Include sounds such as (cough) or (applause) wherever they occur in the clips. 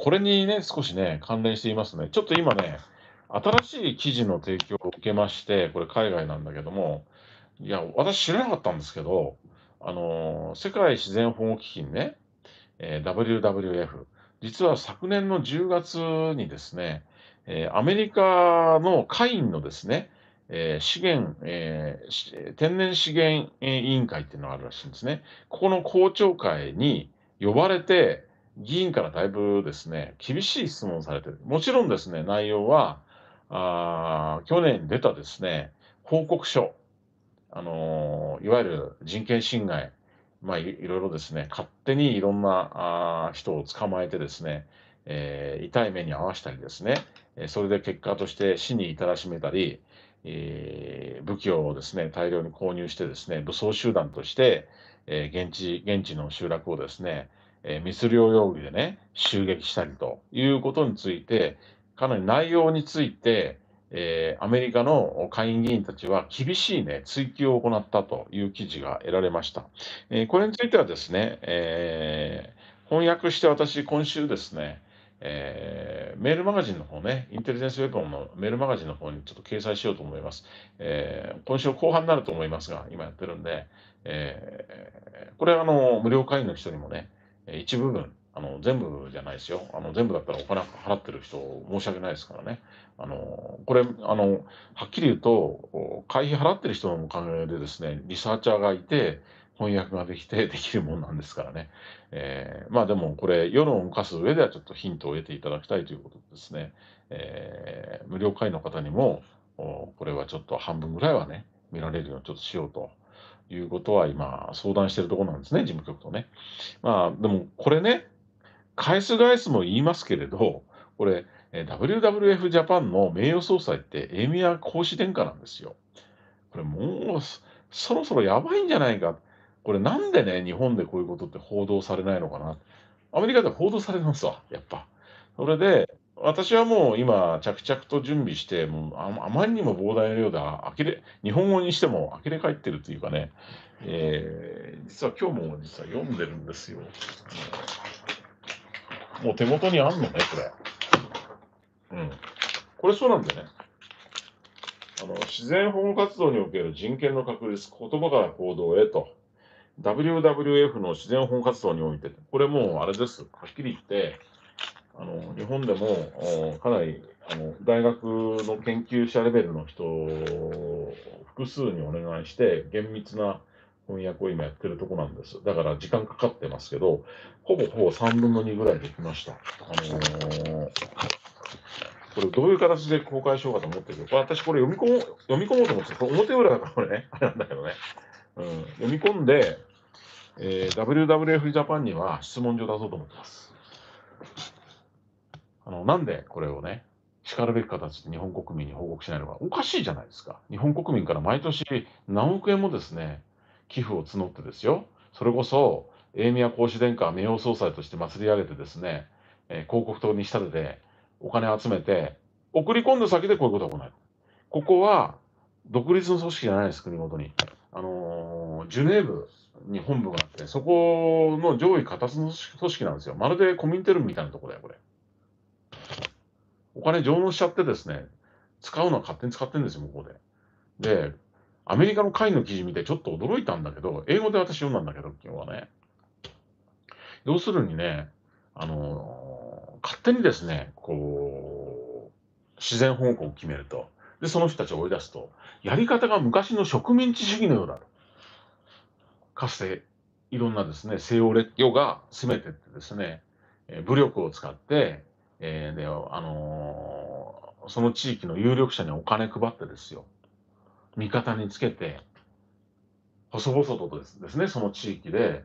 これにね、少しね、関連していますね。ちょっと今ね、新しい記事の提供を受けまして、これ海外なんだけども、いや、私知らなかったんですけど、あの、世界自然保護基金ね、えー、WWF、実は昨年の10月にですね、えー、アメリカの会員のですね、えー、資源、えー、天然資源委員会っていうのがあるらしいんですね。ここの公聴会に呼ばれて、議員からだいぶですね、厳しい質問されてる。もちろんですね、内容は、あ去年出たですね、報告書、あのー、いわゆる人権侵害、まあい、いろいろですね、勝手にいろんなあ人を捕まえてですね、えー、痛い目に遭わしたりですね、それで結果として死に至らしめたり、えー、武器をですね、大量に購入してですね、武装集団として、えー、現地、現地の集落をですね、えー、密漁容疑でね、襲撃したりということについて、かなり内容について、えー、アメリカの下院議員たちは厳しい、ね、追及を行ったという記事が得られました。えー、これについてはですね、えー、翻訳して私、今週ですね、えー、メールマガジンの方ね、インテリジェンスウェポンのメールマガジンの方にちょっと掲載しようと思います。えー、今週後半になると思いますが、今やってるんで、えー、これはあの無料会員の人にもね、一部分、あの、全部じゃないですよ。あの、全部だったらお金払ってる人、申し訳ないですからね。あの、これ、あの、はっきり言うと、会費払ってる人のおかげでですね、リサーチャーがいて、翻訳ができて (laughs) できるもんなんですからね。えー、まあでもこれ世論を動かす上ではちょっとヒントを得ていただきたいということですね。えー、無料会員の方にもこれはちょっと半分ぐらいはね見られるようにちょっとしようということは今、相談してるところなんですね、事務局とね。まあ、でもこれね、返す返すも言いますけれど、これ、WWF ジャパンの名誉総裁ってエミア講師殿下なんですよ。これもうそろそろやばいんじゃないか。これなんでね、日本でこういうことって報道されないのかな。アメリカでは報道されますわ、やっぱ。それで、私はもう今、着々と準備して、もうあまりにも膨大な量で呆れ、日本語にしても呆れ返ってるというかね、えー、実は今日も実は読んでるんですよ。もう手元にあんのね、これ。うん。これそうなんだよね。あの自然保護活動における人権の確立、言葉から行動へと、WWF の自然保護活動において、これもうあれです、はっきり言って、あの日本でもかなりあの大学の研究者レベルの人を複数にお願いして厳密な翻訳を今やってるとこなんです。だから時間かかってますけど、ほぼほぼ3分の2ぐらいできました。あのー、これどういう形で公開しようかと思ってるけど、私これ読み込も読み込もうと思って表裏だからこれね、(laughs) あれなんだけどね。うん、読み込んで、えー、WWF ジャパンには質問状出そうと思ってます。あの、なんでこれをね、しかるべき形で日本国民に報告しないのか、おかしいじゃないですか。日本国民から毎年何億円もですね、寄付を募ってですよ、それこそ、英宮孔子殿下名誉総裁として祭り上げてですね、えー、広告塔に仕立てて、お金集めて、送り込んだ先でこういうことが行われる。ここは、独立の組織じゃないです、国ごとに。あのー、ジュネーブに本部があって、そこの上位形の組織なんですよ。まるでコミンテルンみたいなとこだよ、これ。お金上納しちゃってですね、使うのは勝手に使ってるんですよ、向こうで。で、アメリカの会の記事見てちょっと驚いたんだけど、英語で私読んだんだけど、今日はね。要するにね、あのー、勝手にですね、こう、自然保護を決めると。で、その人たちを追い出すと。やり方が昔の植民地主義のようだと。かつて、いろんなですね、西洋列強が攻めてってですね、武力を使って、えー、で、あのー、その地域の有力者にお金配ってですよ、味方につけて、細々とですですね、その地域で、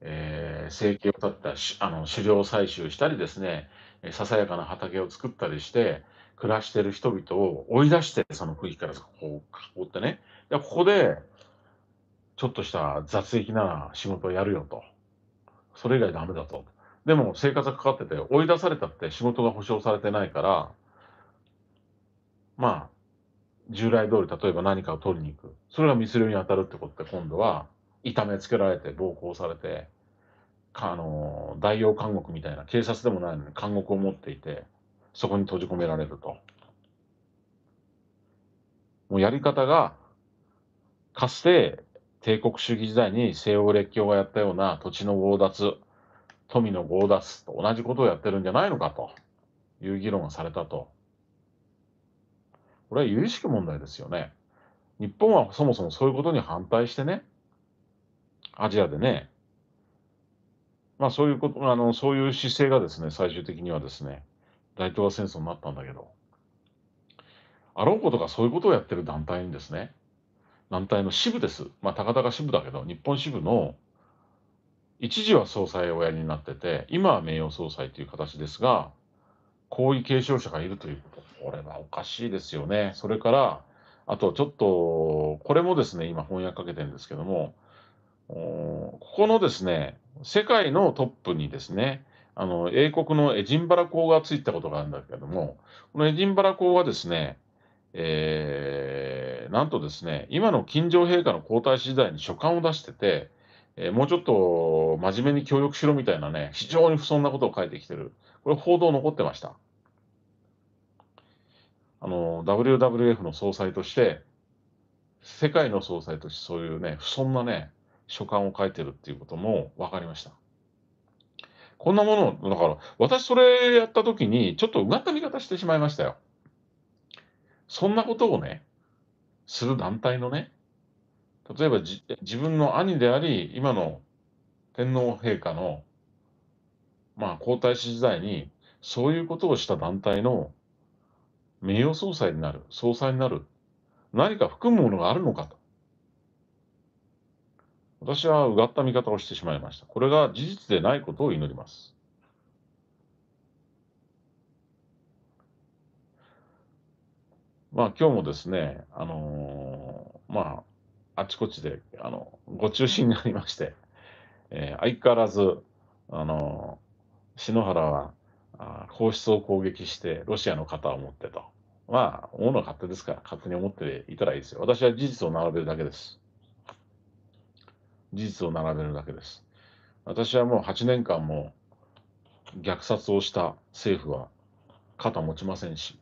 えー、生計を立ったしあの狩猟採集したりですね、えー、ささやかな畑を作ったりして、暮らしてる人々を追い出して、その区域からこう囲ってね、やここで、ちょっとした雑役な仕事をやるよと。それ以外ダメだと。でも生活がかかってて、追い出されたって仕事が保証されてないから、まあ、従来通り、例えば何かを取りに行く。それがミス流に当たるってことで、今度は、痛めつけられて、暴行されて、あの、大洋監獄みたいな、警察でもないのに監獄を持っていて、そこに閉じ込められると。もうやり方が、かつて帝国主義時代に西欧列強がやったような土地の強奪、富の強奪と同じことをやってるんじゃないのかという議論がされたと。これは由々しき問題ですよね。日本はそもそもそういうことに反対してね、アジアでね、まあそういうこと、あの、そういう姿勢がですね、最終的にはですね、大東亜戦争になったんだけど、あろうことがそういうことをやってる団体にですね、団体の支部です。まあ、たかたか支部だけど、日本支部の一時は総裁をやりになってて、今は名誉総裁という形ですが、皇位継承者がいるということ、これはおかしいですよね。それから、あとちょっと、これもですね、今翻訳かけてるんですけども、ここのですね、世界のトップにですね、あの、英国のエジンバラ公がついたことがあるんだけども、このエジンバラ公はですね、えー、なんとですね、今の金城陛下の皇太子時代に書簡を出してて、えー、もうちょっと真面目に協力しろみたいなね、非常に不遜なことを書いてきてる。これ報道残ってました。あの、WWF の総裁として、世界の総裁としてそういうね、不遜なね、書簡を書いてるっていうことも分かりました。こんなもの、だから、私それやった時に、ちょっとうがった見方してしまいましたよ。そんなことをね、する団体のね、例えばじ自分の兄であり、今の天皇陛下の、まあ、皇太子時代に、そういうことをした団体の名誉総裁になる、総裁になる、何か含むものがあるのかと。私はうがった見方をしてしまいました。これが事実でないことを祈ります。まあ今日もですね、あのー、まああちこちで、あの、ご中心になりまして、えー、相変わらず、あの、篠原は、あ皇室を攻撃してロシアの肩を持ってと。まあ、思うのは勝手ですから、勝手に思っていたらいいですよ。私は事実を並べるだけです。事実を並べるだけです。私はもう8年間も虐殺をした政府は肩持ちませんし、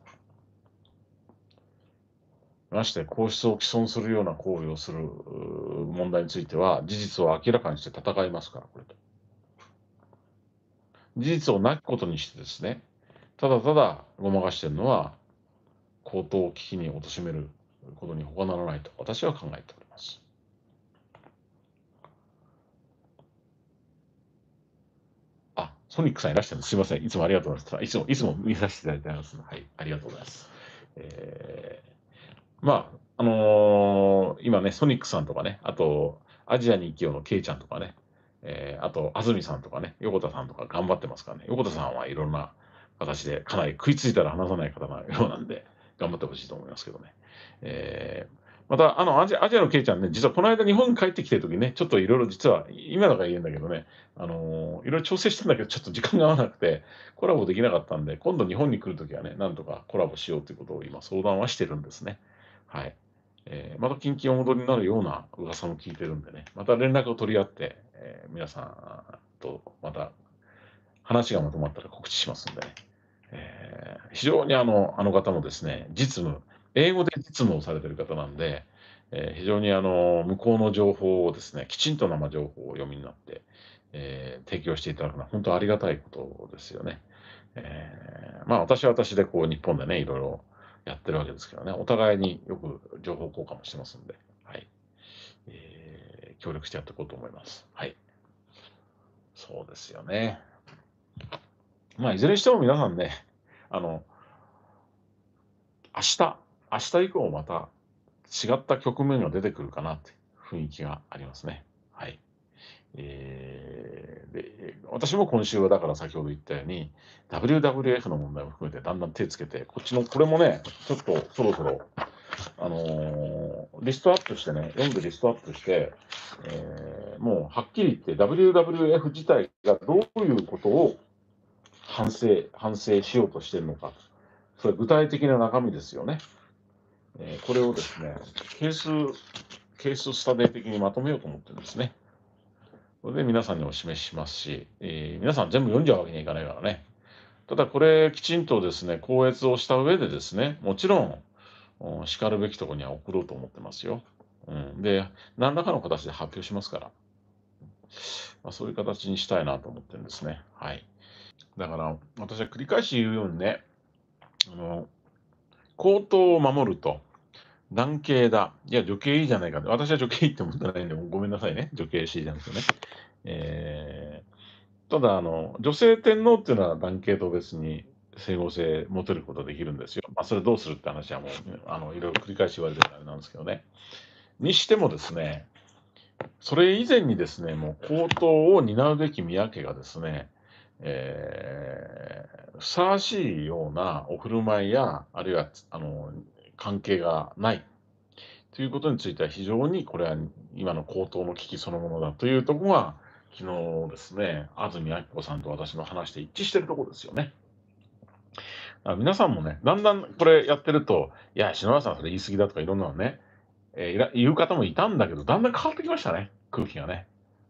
まして皇室を毀損するような行為をする問題については、事実を明らかにして戦いますから、これと。事実をなきことにしてですね、ただただごまかしてるのは、高騰危機に貶めることに他ならないと私は考えております。あ、ソニックさんいらっしゃるす。すいません。いつもありがとうございます。いつも、いつも見させていただいてます。はい。ありがとうございます。えーまあ、あのー今ね、ソニックさんとかね、あと、アジアに行きようのケイちゃんとかね、えーあと、安住さんとかね、横田さんとか頑張ってますからね、横田さんはいろんな形で、かなり食いついたら離さない方なようなんで、頑張ってほしいと思いますけどね。えーまた、あの、アジアアジアのケイちゃんね、実はこの間日本に帰ってきてる時ね、ちょっといろいろ実は、今だから言えんだけどね、あのーいろいろ調整したんだけど、ちょっと時間が合わなくて、コラボできなかったんで、今度日本に来るときはね、なんとかコラボしようということを今相談はしてるんですね。はい。えー、また近々お戻りになるような噂も聞いてるんでね、また連絡を取り合って、えー、皆さんとまた話がまとまったら告知しますんでね、えー、非常にあのあの方もですね、実務、英語で実務をされてる方なんで、えー、非常にあの向こうの情報をですね、きちんと生情報を読みになって、えー、提供していただくのは本当ありがたいことですよね。えー、まあ私は私でこう日本でね、いろいろやってるわけですけどね、お互いによく情報交換もしてますんで、はい。えー、協力してやっていこうと思います。はい。そうですよね。まあ、いずれにしても皆さんね、あの、明日、明日以降また違った局面が出てくるかなって雰囲気がありますね。はい。えー、で私も今週はだから先ほど言ったように WWF の問題も含めてだんだん手をつけてこっちのこれもねちょっとそろそろ、あのー、リストアップしてね読んでリストアップして、えー、もうはっきり言って WWF 自体がどういうことを反省反省しようとしてるのかそれ具体的な中身ですよね、えこれをですねケースケーススタディ的にまとめようと思ってるんですね。これで皆さんにお示ししますし、えー、皆さん全部読んじゃうわけにはいかないからね。ただこれきちんとですね、校閲をした上でですね、もちろん、しかるべきところには送ろうと思ってますよ。うん、で、何らかの形で発表しますから、まあ、そういう形にしたいなと思ってるんですね。はい。だから、私は繰り返し言うようにね、あの、口頭を守ると男系だ。いや、女系いいじゃないかって。私は女系いいって思ってないんで、ごめんなさいね。女系 C なゃですよね。えー、ただあの、女性天皇っていうのは男系と別に整合性持てることできるんですよ。まあ、それどうするって話はもう、あのいろいろ繰り返し言われてるあれなんですけどね。にしてもですね、それ以前にですね、もう皇統を担うべき宮家がですね、えー、ふさわしいようなお振る舞いや、あるいはあの関係がないということについては非常にこれは今の高騰の危機そのものだというところが昨日ですね安住明子さんと私の話で一致してるところですよね。皆さんもねだんだんこれやってるといや篠原さんそれ言い過ぎだとかいろんなのね、えー、言う方もいたんだけどだんだん変わってきましたね空気がね。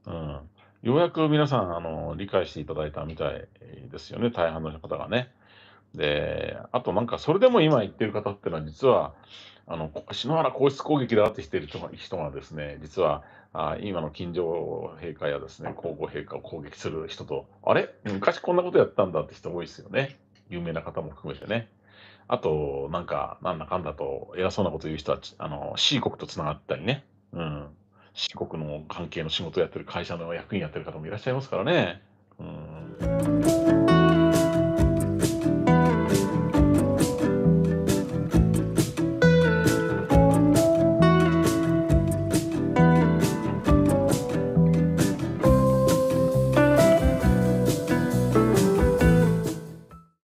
うん、ようやく皆さんあの理解していただいたみたいですよね大半の方がね。で、あとなんか、それでも今言ってる方っていうのは、実は、あの篠原皇室攻撃だってしてる人がですね、実はあ今の金城陛下やですね、皇后陛下を攻撃する人と、あれ昔こんなことやったんだって人多いですよね。有名な方も含めてね。あと、なんか、なんだかんだと偉そうなこと言う人は、あの、C 国とつながったりね。うん。C 国の関係の仕事をやってる会社の役員やってる方もいらっしゃいますからね。うん。